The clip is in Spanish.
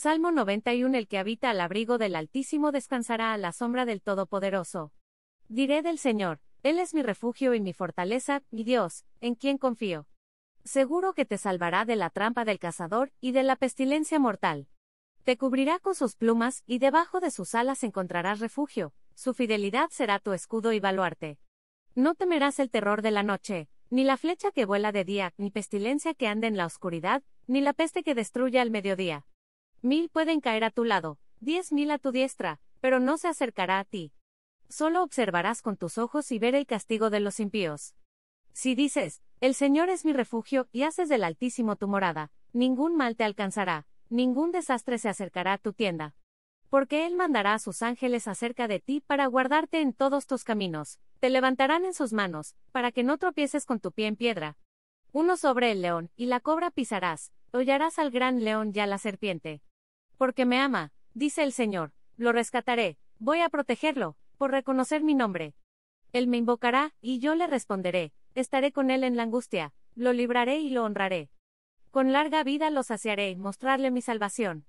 Salmo 91 El que habita al abrigo del Altísimo descansará a la sombra del Todopoderoso. Diré del Señor, Él es mi refugio y mi fortaleza, mi Dios, en quien confío. Seguro que te salvará de la trampa del cazador y de la pestilencia mortal. Te cubrirá con sus plumas y debajo de sus alas encontrarás refugio, su fidelidad será tu escudo y baluarte. No temerás el terror de la noche, ni la flecha que vuela de día, ni pestilencia que ande en la oscuridad, ni la peste que destruya al mediodía Mil pueden caer a tu lado, diez mil a tu diestra, pero no se acercará a ti. Solo observarás con tus ojos y ver el castigo de los impíos. Si dices, el Señor es mi refugio y haces del Altísimo tu morada, ningún mal te alcanzará, ningún desastre se acercará a tu tienda. Porque Él mandará a sus ángeles acerca de ti para guardarte en todos tus caminos, te levantarán en sus manos, para que no tropieces con tu pie en piedra. Uno sobre el león, y la cobra pisarás, hollarás al gran león y a la serpiente. Porque me ama, dice el Señor, lo rescataré, voy a protegerlo, por reconocer mi nombre. Él me invocará, y yo le responderé, estaré con él en la angustia, lo libraré y lo honraré. Con larga vida lo saciaré, mostrarle mi salvación.